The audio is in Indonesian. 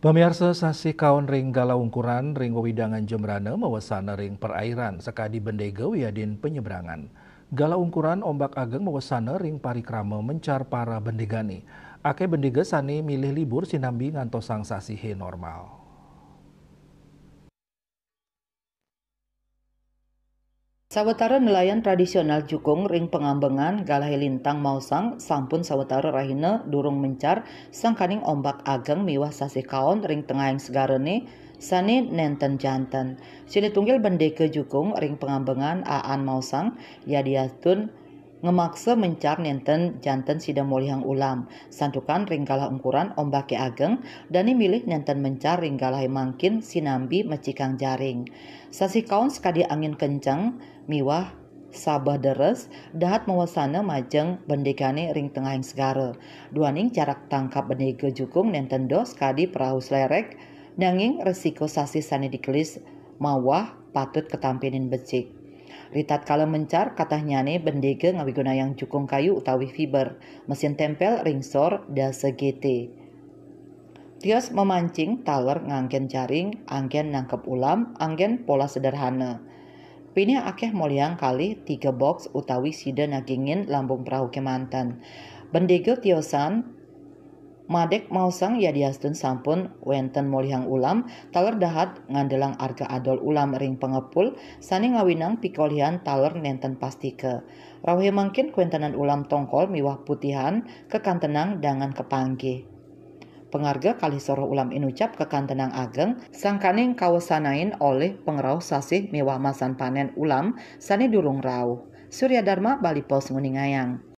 Pemirsa sasi kawan ring galaungkuran ring wewidangan jemrana mewesana ring perairan sekadi bendega wiyadin penyeberangan. Galaungkuran ombak ageng mewesana ring parikrama mencar para bendegani. Ake bendega sani milih libur sinambi ngantosang sang sasihe normal. Sawetara nelayan tradisional Jukung ring pengambengan Galahi lintang mausang sampun sawetara rahine durung mencar sangkaning ombak ageng miwah sasi kaon ring tengahing segarene sani nenten jantan. Sini tunggil bendeke Jukung ring pengambengan aan mausang ya ngemaksa mencar nenten janten sida molihang ulam santukan ringgalah ukuran ombak ke ageng dani milih nenten mencar ringgalah mangkin sinambi mecikang jaring sasi kaun sekadi angin kenceng miwah sabah deres dahat mewasana majeng bendekane ring tengah yang segara duaning jarak tangkap bendega jukung do sekadi perahu selerek nanging resiko sasi sani dikelis mawah patut ketampinin becik Ritat kalau mencar kata katahnyane bendege yang cukung kayu utawi fiber, mesin tempel ringsor dan GT. Tios memancing taler ngangken jaring, angken nangkep ulam, angken pola sederhana. Pini akeh moliang kali tiga box utawi sida nagingin lambung perahu kemantan. Bendege tiosan Madek mausang ya diastun sampun wenten molihang ulam taler dahat ngandelang arga adol ulam ring pengepul sani ngawinang pikolian taler nenten pastike. Rawhe mangkin kuentenan ulam tongkol miwah putihan kekantenang dangan kepanggi. Pengarga kali soro ulam inucap kekantenang ageng sangkaning kawesanain oleh pengrau sasih miwah masan panen ulam sani durung rauh. Surya Dharma Bali Pos Nguningayang.